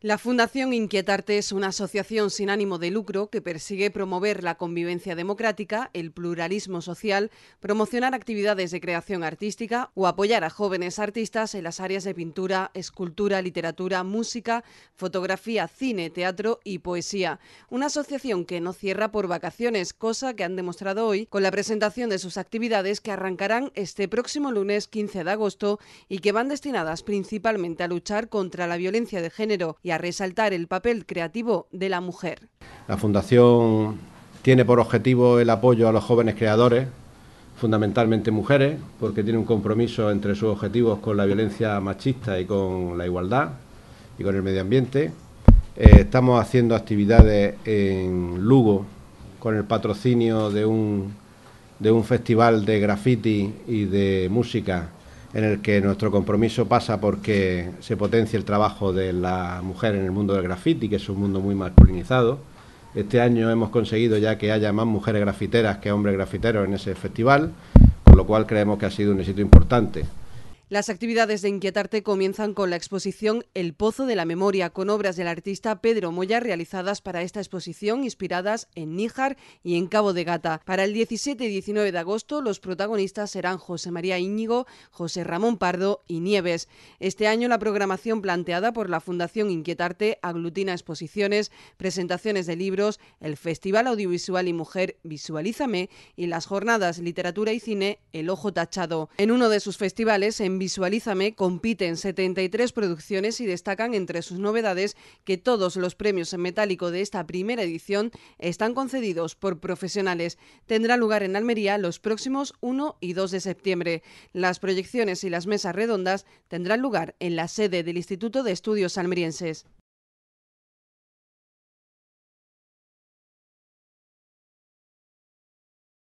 La Fundación Inquietarte es una asociación sin ánimo de lucro que persigue promover la convivencia democrática, el pluralismo social, promocionar actividades de creación artística o apoyar a jóvenes artistas en las áreas de pintura, escultura, literatura, música, fotografía, cine, teatro y poesía. Una asociación que no cierra por vacaciones, cosa que han demostrado hoy con la presentación de sus actividades que arrancarán este próximo lunes 15 de agosto y que van destinadas principalmente a luchar contra la violencia de género y a resaltar el papel creativo de la mujer. La Fundación tiene por objetivo el apoyo a los jóvenes creadores, fundamentalmente mujeres, porque tiene un compromiso entre sus objetivos con la violencia machista y con la igualdad y con el medio ambiente. Eh, estamos haciendo actividades en Lugo con el patrocinio de un, de un festival de graffiti y de música en el que nuestro compromiso pasa porque se potencie el trabajo de la mujer en el mundo del graffiti, que es un mundo muy masculinizado. Este año hemos conseguido ya que haya más mujeres grafiteras que hombres grafiteros en ese festival, con lo cual creemos que ha sido un éxito importante. Las actividades de Inquietarte comienzan con la exposición El Pozo de la Memoria, con obras del artista Pedro Moya realizadas para esta exposición, inspiradas en Níjar y en Cabo de Gata. Para el 17 y 19 de agosto, los protagonistas serán José María Íñigo, José Ramón Pardo y Nieves. Este año, la programación planteada por la Fundación Inquietarte aglutina exposiciones, presentaciones de libros, el Festival Audiovisual y Mujer Visualízame y las jornadas Literatura y Cine El Ojo Tachado. En uno de sus festivales, en Visualízame compiten 73 producciones y destacan entre sus novedades que todos los premios en metálico de esta primera edición están concedidos por profesionales. Tendrá lugar en Almería los próximos 1 y 2 de septiembre. Las proyecciones y las mesas redondas tendrán lugar en la sede del Instituto de Estudios Almerienses.